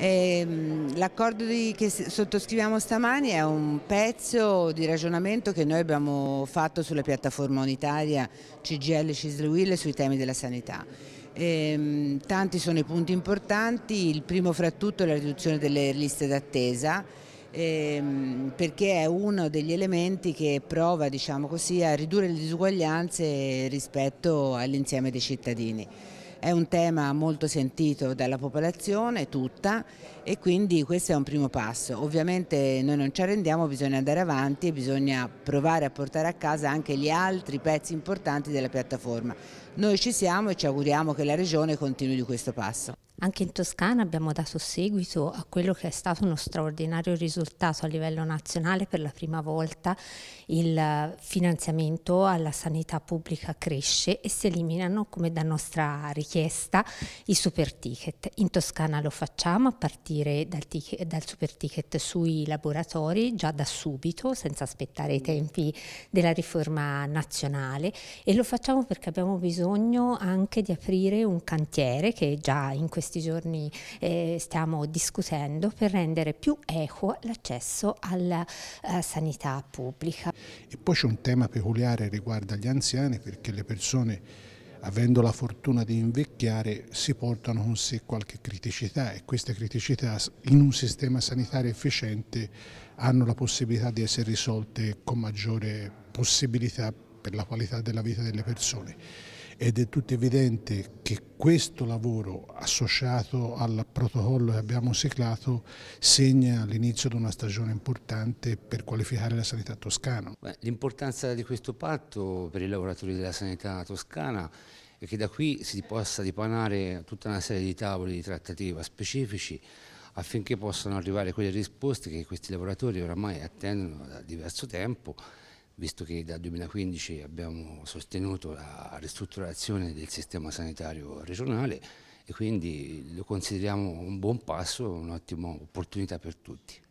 Ehm, l'accordo che sottoscriviamo stamani è un pezzo di ragionamento che noi abbiamo fatto sulla piattaforma unitaria CGL Cisluil sui temi della sanità. Ehm, tanti sono i punti importanti, il primo fra tutto è la riduzione delle liste d'attesa ehm, perché è uno degli elementi che prova diciamo così, a ridurre le disuguaglianze rispetto all'insieme dei cittadini. È un tema molto sentito dalla popolazione tutta e quindi questo è un primo passo. Ovviamente noi non ci arrendiamo, bisogna andare avanti e bisogna provare a portare a casa anche gli altri pezzi importanti della piattaforma. Noi ci siamo e ci auguriamo che la Regione continui di questo passo. Anche in Toscana abbiamo dato seguito a quello che è stato uno straordinario risultato a livello nazionale per la prima volta il finanziamento alla sanità pubblica cresce e si eliminano come da nostra richiesta i super ticket. In Toscana lo facciamo a partire dal, ticket, dal super ticket sui laboratori già da subito senza aspettare i tempi della riforma nazionale e lo facciamo perché abbiamo bisogno anche di aprire un cantiere che è già in questa questi giorni eh, stiamo discutendo per rendere più equo l'accesso alla uh, sanità pubblica. E poi c'è un tema peculiare riguardo agli anziani perché le persone avendo la fortuna di invecchiare si portano con sé qualche criticità e queste criticità in un sistema sanitario efficiente hanno la possibilità di essere risolte con maggiore possibilità per la qualità della vita delle persone ed è tutto evidente che questo lavoro associato al protocollo che abbiamo siglato segna l'inizio di una stagione importante per qualificare la sanità toscana. L'importanza di questo patto per i lavoratori della sanità toscana è che da qui si possa dipanare tutta una serie di tavoli di trattativa specifici affinché possano arrivare quelle risposte che questi lavoratori oramai attendono da diverso tempo visto che dal 2015 abbiamo sostenuto la ristrutturazione del sistema sanitario regionale e quindi lo consideriamo un buon passo, un'ottima opportunità per tutti.